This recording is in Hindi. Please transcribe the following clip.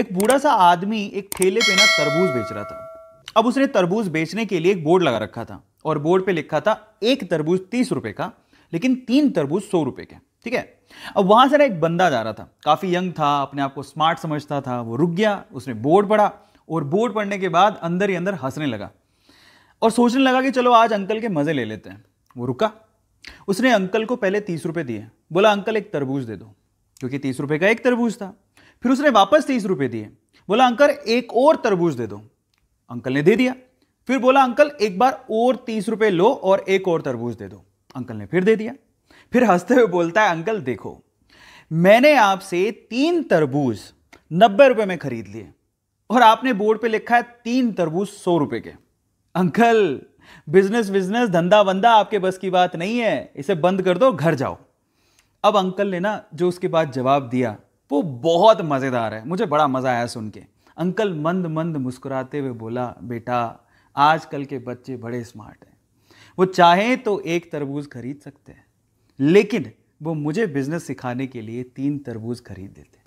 एक बूढ़ा सा आदमी एक ठेले पे ना तरबूज बेच रहा था अब उसने तरबूज बेचने के लिए एक बोर्ड लगा रखा था और बोर्ड पे लिखा था एक तरबूज तीस रुपए का लेकिन तीन तरबूज सौ रुपए के ठीक है अब वहां से ना एक बंदा जा रहा था काफी यंग था अपने आप को स्मार्ट समझता था वो रुक गया उसने बोर्ड पढ़ा और बोर्ड पढ़ने के बाद अंदर ही अंदर हंसने लगा और सोचने लगा कि चलो आज अंकल के मज़े ले लेते हैं वो रुका उसने अंकल को पहले तीस रुपए दिए बोला अंकल एक तरबूज दे दो क्योंकि तीस रुपए का एक तरबूज था फिर उसने वापस तीस रुपए दिए बोला अंकल एक और तरबूज दे दो अंकल ने दे दिया फिर बोला अंकल एक बार और तीस रुपए लो और एक और तरबूज दे दो अंकल ने फिर दे दिया फिर हंसते हुए बोलता है अंकल देखो मैंने आपसे तीन तरबूज नब्बे रुपए में खरीद लिए और आपने बोर्ड पे लिखा है तीन तरबूज सौ रुपए के अंकल बिजनेस बिजनेस धंधा वंदा आपके बस की बात नहीं है इसे बंद कर दो घर जाओ अब अंकल ने ना जो उसके बाद जवाब दिया वो बहुत मज़ेदार है मुझे बड़ा मज़ा आया सुन के अंकल मंद मंद मुस्कुराते हुए बोला बेटा आजकल के बच्चे बड़े स्मार्ट हैं वो चाहें तो एक तरबूज खरीद सकते हैं लेकिन वो मुझे बिज़नेस सिखाने के लिए तीन तरबूज खरीद देते